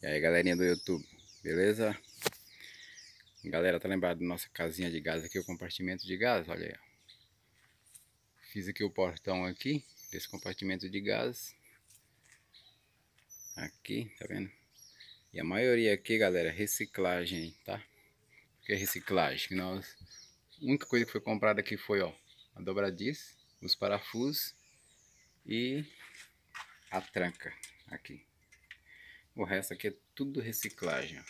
E aí galerinha do YouTube, beleza? Galera, tá lembrado da nossa casinha de gás aqui, o compartimento de gás, olha aí. Fiz aqui o portão aqui, desse compartimento de gás. Aqui, tá vendo? E a maioria aqui, galera, é reciclagem, tá? O que é reciclagem? Nós, a única coisa que foi comprada aqui foi, ó, a dobradiça, os parafusos e a tranca aqui. O resto aqui é tudo reciclagem.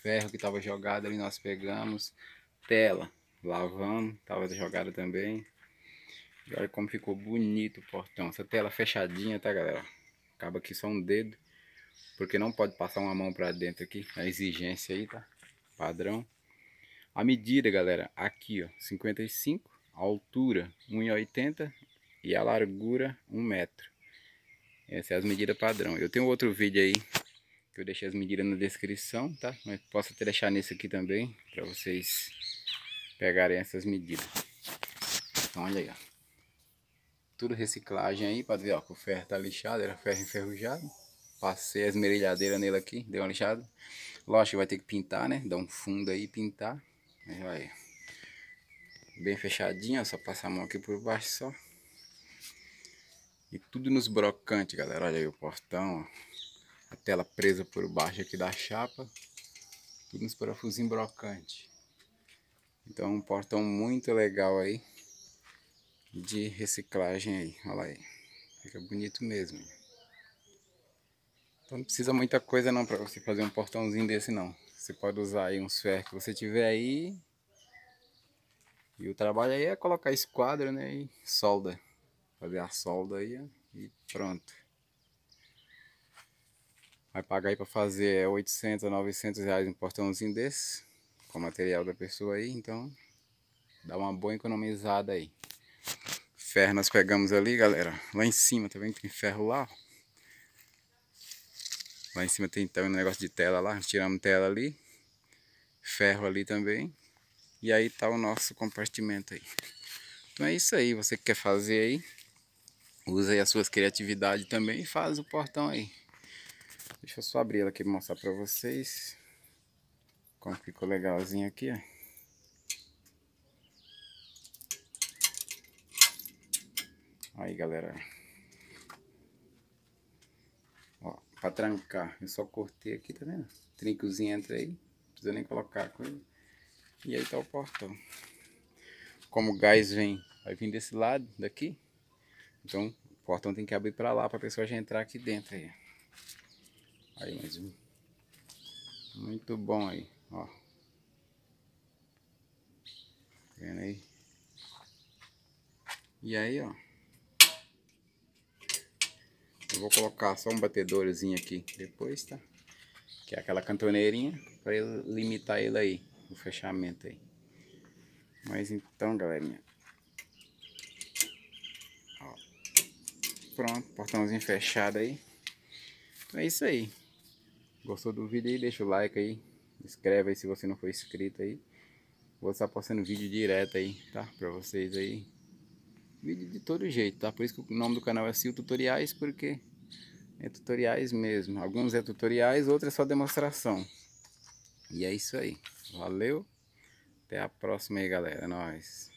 Ferro que estava jogado ali nós pegamos. Tela, lavando, estava jogada também. E olha como ficou bonito o portão. Essa tela fechadinha, tá galera? Acaba aqui só um dedo. Porque não pode passar uma mão para dentro aqui. A é exigência aí, tá? Padrão. A medida, galera, aqui ó, 55, a altura 1,80 e a largura 1 metro. essas é as medidas padrão. Eu tenho outro vídeo aí que eu deixei as medidas na descrição, tá? Mas posso até deixar nesse aqui também, para vocês pegarem essas medidas. Então olha aí, ó. Tudo reciclagem aí, para ver, ó, que o ferro tá lixado, era ferro enferrujado. Passei a esmerilhadeira nele aqui, deu uma lixada. Lógico, vai ter que pintar, né? Dar um fundo aí, pintar. Mas olha aí. Bem fechadinho, ó, só passar a mão aqui por baixo só. E tudo nos brocantes, galera. Olha aí o portão, ó a tela presa por baixo aqui da chapa, tudo nos parafusinhos brocante. Então um portão muito legal aí de reciclagem aí, olha lá aí, fica bonito mesmo. Então não precisa muita coisa não para você fazer um portãozinho desse não. Você pode usar aí uns ferros que você tiver aí. E o trabalho aí é colocar esquadra né, e solda. Fazer a solda aí e pronto. Vai pagar aí para fazer 800 é, a 900 reais um portãozinho desse. Com o material da pessoa aí, então dá uma boa economizada aí. Ferro nós pegamos ali, galera. Lá em cima, tá vendo que tem ferro lá? Lá em cima tem também tá um negócio de tela lá. Tiramos tela ali. Ferro ali também. E aí tá o nosso compartimento aí. Então é isso aí. Você que quer fazer aí, usa aí a sua criatividade também e faz o portão aí. Deixa eu só abrir ela aqui e mostrar pra vocês. Como ficou legalzinho aqui, ó. Aí, galera. Ó, pra trancar. Eu só cortei aqui, tá vendo? Trincozinho entra aí. Não precisa nem colocar a coisa. E aí tá o portão. Como o gás vem, vai vir desse lado, daqui. Então, o portão tem que abrir pra lá, pra pessoa já entrar aqui dentro aí, Aí mais um. Muito bom aí, ó. Tá vendo aí? E aí, ó. Eu vou colocar só um batedorzinho aqui depois, tá? Que é aquela cantoneirinha para limitar ele aí, o fechamento aí. Mas então, galerinha. Ó. Pronto, portãozinho fechado aí. Então é isso aí. Gostou do vídeo aí? Deixa o like aí. Inscreve aí se você não for inscrito aí. Vou estar postando vídeo direto aí, tá? Pra vocês aí. Vídeo de todo jeito, tá? Por isso que o nome do canal é Sil Tutoriais, porque é tutoriais mesmo. Alguns é tutoriais, outros é só demonstração. E é isso aí. Valeu. Até a próxima aí, galera. É nóis.